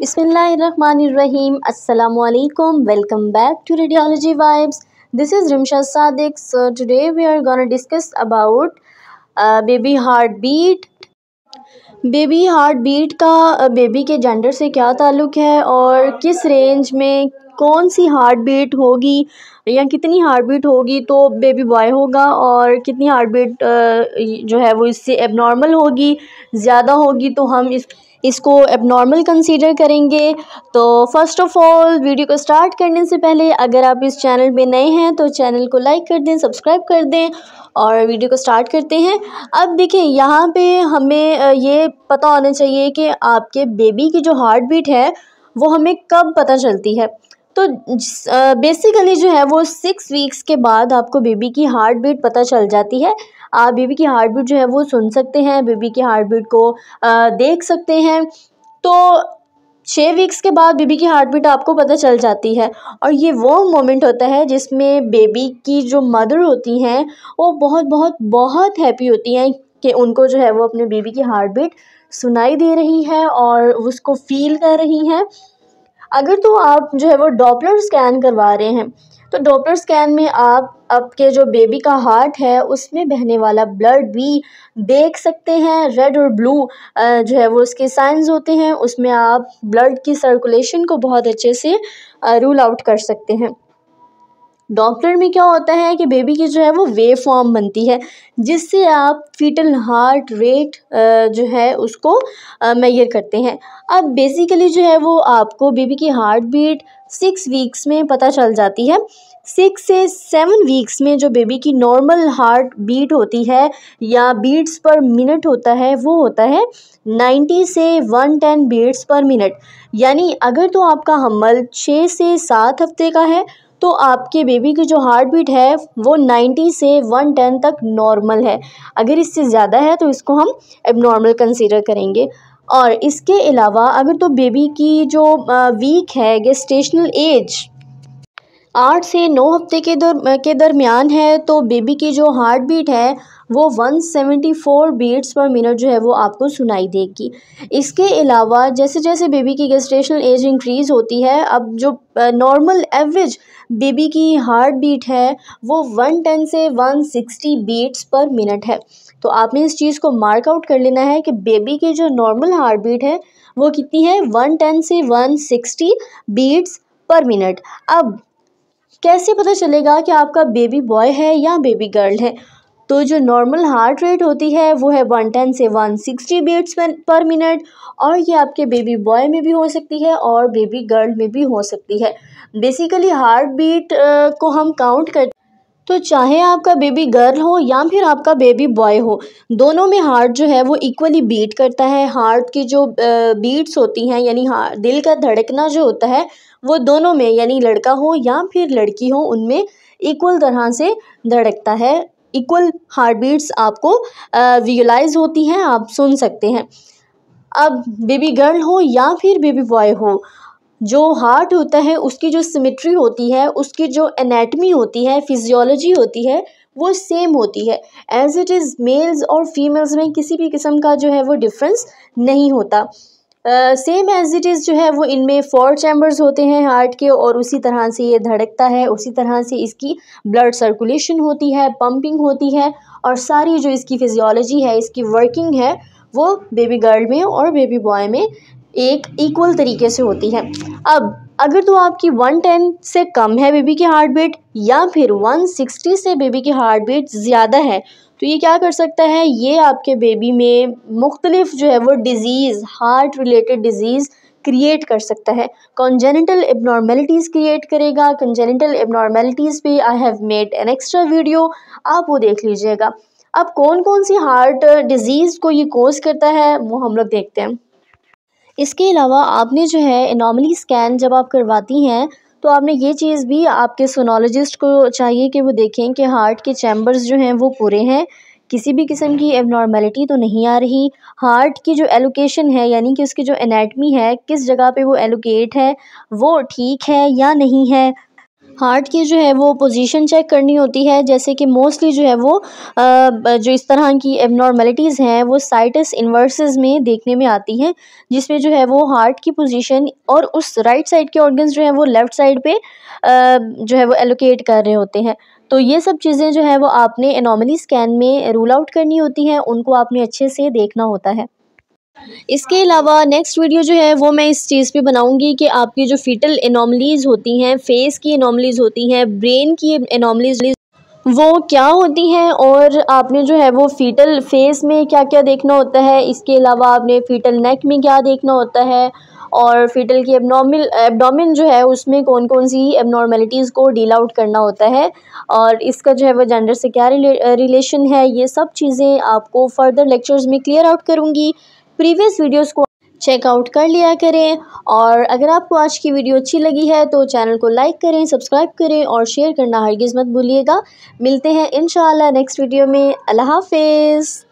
बिसमीम अल्लाम welcome back to radiology vibes this is Rimsha Sadiq so today we are gonna discuss about baby heartbeat baby heartbeat का baby uh, के gender से क्या ताल्लुक है और किस रेंज में कौन सी हार्ट बीट होगी या कितनी हार्ट बीट होगी तो बेबी बॉय होगा और कितनी हार्ट बीट uh, जो है वो इससे एबनॉर्मल होगी ज़्यादा होगी तो हम इस इसको एबनॉर्मल कंसीडर करेंगे तो फर्स्ट ऑफ ऑल वीडियो को स्टार्ट करने से पहले अगर आप इस चैनल में नए हैं तो चैनल को लाइक कर दें सब्सक्राइब कर दें और वीडियो को स्टार्ट करते हैं अब देखिए यहाँ पे हमें ये पता होना चाहिए कि आपके बेबी की जो हार्ट बीट है वो हमें कब पता चलती है तो बेसिकली जो है वो सिक्स वीक्स के बाद आपको बेबी की हार्ट बीट पता चल जाती है आप बेबी की हार्ट बीट जो है वो सुन सकते हैं बेबी की हार्ट बीट को आ, देख सकते हैं तो छः वीक्स के बाद बेबी की हार्ट बीट आपको पता चल जाती है और ये वो मोमेंट होता है जिसमें बेबी की जो मदर होती हैं वो बहुत बहुत बहुत हैप्पी होती हैं कि उनको जो है वो अपने बेबी की हार्ट बीट सुनाई दे रही है और उसको फील कर रही हैं अगर तो आप जो है वो डॉपलर स्कैन करवा रहे हैं तो डॉपलर स्कैन में आप आपके जो बेबी का हार्ट है उसमें बहने वाला ब्लड भी देख सकते हैं रेड और ब्लू जो है वो उसके साइंस होते हैं उसमें आप ब्लड की सर्कुलेशन को बहुत अच्छे से रूल आउट कर सकते हैं डॉपलर में क्या होता है कि बेबी की जो है वो वेव फॉर्म बनती है जिससे आप फीटल हार्ट रेट जो है उसको मैयर करते हैं अब बेसिकली जो है वो आपको बेबी की हार्ट बीट सिक्स वीक्स में पता चल जाती है सिक्स से सेवन वीक्स में जो बेबी की नॉर्मल हार्ट बीट होती है या बीट्स पर मिनट होता है वो होता है नाइन्टी से one ten beats per minute यानी अगर तो आपका हमल छः से सात हफ्ते का है तो आपके बेबी की जो हार्ट बीट है वो 90 से 110 तक नॉर्मल है अगर इससे ज़्यादा है तो इसको हम एबनॉर्मल कंसीडर करेंगे और इसके अलावा अगर तो बेबी की जो वीक है गेस्टेशनल एज आठ से नौ हफ्ते के दर के दरमियान है तो बेबी की जो हार्ट बीट है वो 174 बीट्स पर मिनट जो है वो आपको सुनाई देगी इसके अलावा जैसे जैसे बेबी की गेस्टेशनल एज इंक्रीज़ होती है अब जो नॉर्मल एवरेज बेबी की हार्ट बीट है वो 110 से 160 बीट्स पर मिनट है तो आपने इस चीज़ को मार्क आउट कर लेना है कि बेबी की जो नॉर्मल हार्ट बीट है वो कितनी है 110 से 160 बीट्स पर मिनट अब कैसे पता चलेगा कि आपका बेबी बॉय है या बेबी गर्ल है तो जो नॉर्मल हार्ट रेट होती है वो है वन टेन से one sixty beats per minute और ये आपके बेबी बॉय में भी हो सकती है और बेबी गर्ल में भी हो सकती है बेसिकली हार्ट बीट को हम काउंट कर तो चाहे आपका बेबी गर्ल हो या फिर आपका बेबी बॉय हो दोनों में हार्ट जो है वो इक्वली बीट करता है हार्ट की जो बीट्स होती हैं यानी दिल का धड़कना जो होता है वो दोनों में यानी लड़का हो या फिर लड़की हो उनमें इक्वल तरह से धड़कता है इक्वल हार्ट बीट्स आपको विजुलाइज होती हैं आप सुन सकते हैं अब बेबी गर्ल हो या फिर बेबी बॉय हो जो हार्ट होता है उसकी जो सिमेट्री होती है उसकी जो एनाटमी होती है फिजियोलॉजी होती है वो सेम होती है एज इट इज़ मेल्स और फीमेल्स में किसी भी किस्म का जो है वो डिफरेंस नहीं होता सेम एज इट इज़ जो है वो इनमें फोर चैम्बर्स होते हैं हार्ट के और उसी तरह से ये धड़कता है उसी तरह से इसकी ब्लड सर्कुलेशन होती है पम्पिंग होती है और सारी जो इसकी फिजियोलॉजी है इसकी वर्किंग है वो बेबी गर्ल में और बेबी बॉय में एक इक्वल तरीके से होती है अब अगर तो आपकी 110 से कम है बेबी की हार्ट बीट या फिर 160 से बेबी की हार्ट बीट ज़्यादा है तो ये क्या कर सकता है ये आपके बेबी में मुख्तलिफ जो है वो disease heart related disease create कर सकता है कॉन्जेनिटल एबनॉर्मेलिटीज़ क्रिएट करेगा कॉन्जेनिटल एबनॉर्मेलिटीज़ पे I have made an extra video आप वो देख लीजिएगा अब कौन कौन सी हार्ट डिज़ीज़ को ये कोज करता है वो हम लोग देखते हैं इसके अलावा आपने जो है नॉर्मली स्कैन जब आप करवाती हैं तो आपने ये चीज़ भी आपके सोनोलॉजिस्ट को चाहिए कि वो देखें कि हार्ट के चैम्बर्स जो हैं वो पूरे हैं किसी भी किस्म की एबनॉर्मेलिटी तो नहीं आ रही हार्ट की जो एलोकेशन है यानी कि उसकी जो एनाटमी है किस जगह पे वो एलोकेट है वो ठीक है या नहीं है हार्ट की जो है वो पोजीशन चेक करनी होती है जैसे कि मोस्टली जो है वो जो इस तरह की एबनॉर्मेलिटीज़ हैं वो साइटस इन्वर्सेस में देखने में आती हैं जिसमें जो है वो हार्ट की पोजीशन और उस राइट साइड के ऑर्गन्स जो है वो लेफ़्ट साइड पे जो है वो एलोकेट कर रहे होते हैं तो ये सब चीज़ें जो है वो आपने एनॉमली स्कैन में रूल आउट करनी होती हैं उनको आपने अच्छे से देखना होता है इसके अलावा नेक्स्ट वीडियो जो है वो मैं इस चीज़ पे बनाऊंगी कि आपकी जो फीटल एनॉमलीज़ होती हैं फेस की एनॉमलीज़ होती हैं ब्रेन की एनॉमलीज़ वो क्या होती हैं और आपने जो है वो फीटल फेस में क्या क्या देखना होता है इसके अलावा आपने फीटल नेक में क्या देखना होता है और फीटल की एबनॉर्मल एबडोमिन जो है उसमें कौन कौन सी एबनॉर्मेलिटीज़ को डील आउट करना होता है और इसका जो है वो जेंडर से क्या रिले रिलेशन है ये सब चीज़ें आपको फर्दर लेक्चर्स में क्लियर आउट करूँगी प्रीवियस वीडियोस को चेकआउट कर लिया करें और अगर आपको आज की वीडियो अच्छी लगी है तो चैनल को लाइक करें सब्सक्राइब करें और शेयर करना हरगिज़ मत भूलिएगा मिलते हैं इन नेक्स्ट वीडियो में अल्लाह हाफिज़